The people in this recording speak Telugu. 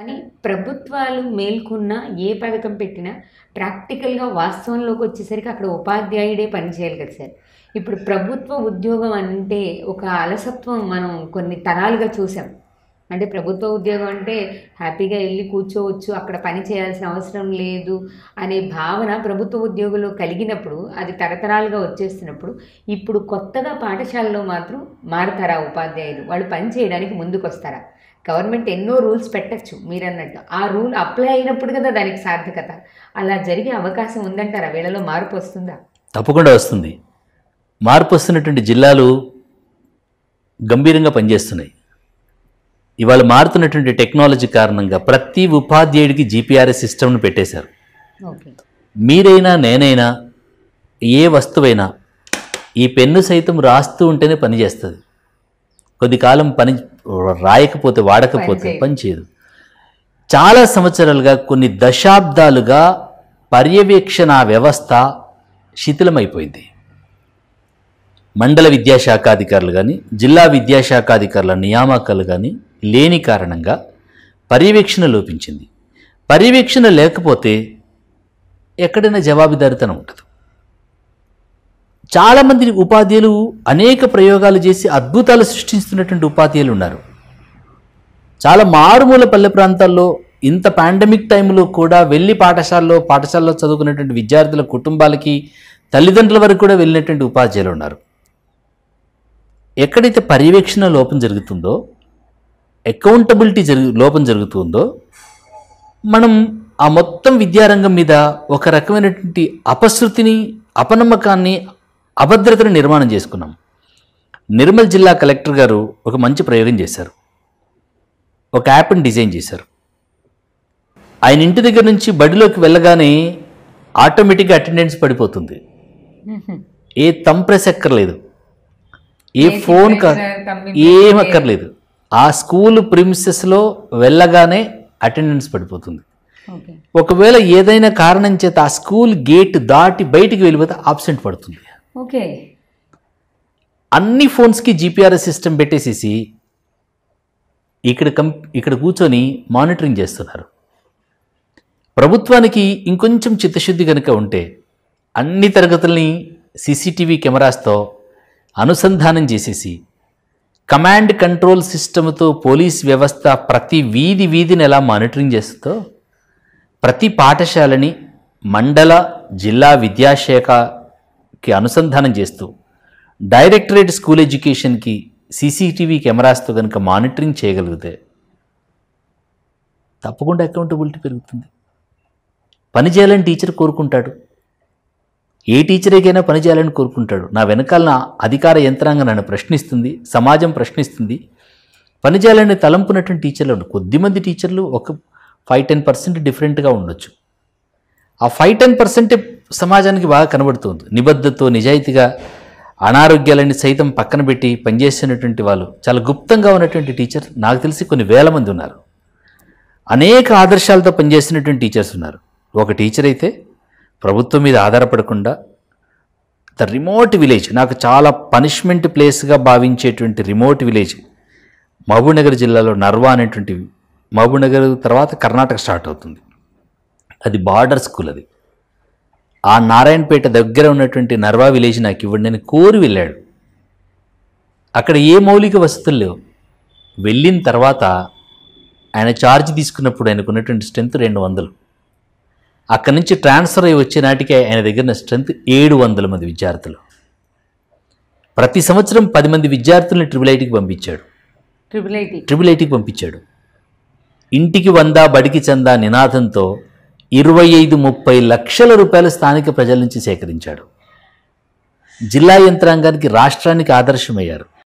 కానీ ప్రభుత్వాలు మేల్కొన్న ఏ పథకం పెట్టినా ప్రాక్టికల్గా వాస్తవంలోకి వచ్చేసరికి అక్కడ ఉపాధ్యాయుడే పనిచేయాలి కదా సార్ ఇప్పుడు ప్రభుత్వ ఉద్యోగం అంటే ఒక అలసత్వం మనం కొన్ని తరాలుగా చూసాం అంటే ప్రభుత్వ ఉద్యోగం అంటే హ్యాపీగా వెళ్ళి కూర్చోవచ్చు అక్కడ పని చేయాల్సిన అవసరం లేదు అనే భావన ప్రభుత్వ ఉద్యోగంలో కలిగినప్పుడు అది తరతరాలుగా వచ్చేస్తున్నప్పుడు ఇప్పుడు కొత్తగా పాఠశాలలో మాత్రం మారుతారా ఉపాధ్యాయులు వాళ్ళు పని చేయడానికి ముందుకొస్తారా గవర్నమెంట్ ఎన్నో రూల్స్ పెట్టచ్చు మీరు అన్నట్టు ఆ రూల్ అప్లై అయినప్పుడు కదా దానికి సార్థకత అలా జరిగే అవకాశం ఉందంటారా వేళలో మార్పు వస్తుందా తప్పకుండా వస్తుంది మార్పు వస్తున్నటువంటి జిల్లాలు గంభీరంగా పనిచేస్తున్నాయి ఇవాళ మారుతున్నటువంటి టెక్నాలజీ కారణంగా ప్రతి ఉపాధ్యాయుడికి జీపీఆర్ఎస్ సిస్టమ్ను పెట్టేశారు మీరైనా నేనైనా ఏ వస్తువైనా ఈ పెన్ను సైతం రాస్తూ ఉంటేనే పనిచేస్తుంది కొద్ది కాలం పని రాయకపోతే వాడకపోతే పనిచేయదు చాలా సంవత్సరాలుగా కొన్ని దశాబ్దాలుగా పర్యవేక్షణ వ్యవస్థ శిథిలమైపోయింది మండల విద్యాశాఖ అధికారులు కానీ జిల్లా విద్యాశాఖ అధికారుల నియామకాలు కానీ లేని కారణంగా పర్యవేక్షణ లోపించింది పర్యవేక్షణ లేకపోతే ఎక్కడైనా జవాబుదారితనం ఉంటుంది చాలామంది ఉపాధ్యాయులు అనేక ప్రయోగాలు చేసి అద్భుతాలు సృష్టిస్తున్నటువంటి ఉపాధ్యాయులు ఉన్నారు చాలా మారుమూల పల్లె ప్రాంతాల్లో ఇంత పాండమిక్ టైంలో కూడా వెళ్ళి పాఠశాలలో పాఠశాలలో చదువుకున్నటువంటి విద్యార్థుల కుటుంబాలకి తల్లిదండ్రుల వరకు కూడా వెళ్ళినటువంటి ఉపాధ్యాయులు ఉన్నారు ఎక్కడైతే పర్యవేక్షణ లోపం జరుగుతుందో అకౌంటబిలిటీ జరుగు లోపం జరుగుతుందో మనం ఆ మొత్తం విద్యారంగం మీద ఒక రకమైనటువంటి అపశృతిని అపనమ్మకాన్ని అభద్రతను నిర్మాణం చేసుకున్నాం నిర్మల్ జిల్లా కలెక్టర్ గారు ఒక మంచి ప్రయోగం చేశారు ఒక యాప్ని డిజైన్ చేశారు ఆయన ఇంటి దగ్గర నుంచి బడిలోకి వెళ్ళగానే ఆటోమేటిక్గా అటెండెన్స్ పడిపోతుంది ఏ తంప్రెస్ ఎక్కర్లేదు ఏ ఫోన్ ఏం అక్కర్లేదు ఆ స్కూల్ ప్రిమిసెస్లో వెళ్ళగానే అటెండెన్స్ పడిపోతుంది ఒకవేళ ఏదైనా కారణం చేత ఆ స్కూల్ గేట్ దాటి బయటికి వెళ్ళిపోతే ఆబ్సెంట్ పడుతుంది ఓకే అన్ని ఫోన్స్కి జిపిఆర్ఎస్ సిస్టమ్ పెట్టేసేసి ఇక్కడ కం ఇక్కడ కూర్చొని మానిటరింగ్ చేస్తున్నారు ప్రభుత్వానికి ఇంకొంచెం చిత్తశుద్ధి కనుక ఉంటే అన్ని తరగతుల్ని సీసీటీవీ కెమెరాస్తో అనుసంధానం చేసేసి కమాండ్ కంట్రోల్ సిస్టమ్తో పోలీస్ వ్యవస్థ ప్రతి వీధి వీధిని ఎలా మానిటరింగ్ చేస్తుందో ప్రతి పాఠశాలని మండల జిల్లా విద్యాశాఖ కి అనుసంధానం చేస్తూ డైరెక్టరేట్ స్కూల్ ఎడ్యుకేషన్కి సీసీటీవీ కెమెరాస్తో కనుక మానిటరింగ్ చేయగలిగితే తప్పకుండా అకౌంటబిలిటీ పెరుగుతుంది పని చేయాలని టీచర్ కోరుకుంటాడు ఏ టీచరేకైనా పని చేయాలని కోరుకుంటాడు నా వెనకాల అధికార యంత్రాంగం నన్ను ప్రశ్నిస్తుంది సమాజం ప్రశ్నిస్తుంది పని చేయాలని తలంపునటువంటి టీచర్లు కొద్దిమంది టీచర్లు ఒక ఫైవ్ టెన్ పర్సెంట్ డిఫరెంట్గా ఉండొచ్చు ఆ ఫైవ్ టెన్ పర్సెంట్ సమాజానికి బాగా కనబడుతుంది నిబద్ధతో నిజాయితీగా అనారోగ్యాలన్నీ సైతం పక్కన పెట్టి పనిచేసినటువంటి వాళ్ళు చాలా గుప్తంగా ఉన్నటువంటి టీచర్ నాకు తెలిసి కొన్ని వేల మంది ఉన్నారు అనేక ఆదర్శాలతో పనిచేసినటువంటి టీచర్స్ ఉన్నారు ఒక టీచర్ అయితే ప్రభుత్వం మీద ఆధారపడకుండా ద రిమోట్ విలేజ్ నాకు చాలా పనిష్మెంట్ ప్లేస్గా భావించేటువంటి రిమోట్ విలేజ్ మహబూబ్నగర్ జిల్లాలో నర్వా అనేటువంటి మహబూబ్నగర్ తర్వాత కర్ణాటక స్టార్ట్ అవుతుంది అది బార్డర్ స్కూల్ అది ఆ నారాయణపేట దగ్గర ఉన్నటువంటి నర్వా విలేజ్ నాకు ఇవ్వండి అని కోరి వెళ్ళాడు అక్కడ ఏ మౌలిక వసతులు లేవు వెళ్ళిన తర్వాత ఆయన ఛార్జ్ తీసుకున్నప్పుడు ఆయనకు ఉన్నటువంటి స్ట్రెంత్ రెండు వందలు అక్కడి నుంచి ట్రాన్స్ఫర్ అయ్యి వచ్చే నాటికి ఆయన దగ్గర స్ట్రెంత్ ఏడు వందల మంది విద్యార్థులు ప్రతి సంవత్సరం పది మంది విద్యార్థుల్ని ట్రిపుల్ ఐటీకి పంపించాడు ట్రిపుల్ ఐటీ ట్రిపుల్ ఐటీకి పంపించాడు ఇంటికి వంద బడికి చందా నినాదంతో ఇరవై ఐదు ముప్పై లక్షల రూపాయలు స్థానిక ప్రజల నుంచి సేకరించాడు జిల్లా యంత్రాంగానికి రాష్ట్రానికి ఆదర్శమయ్యారు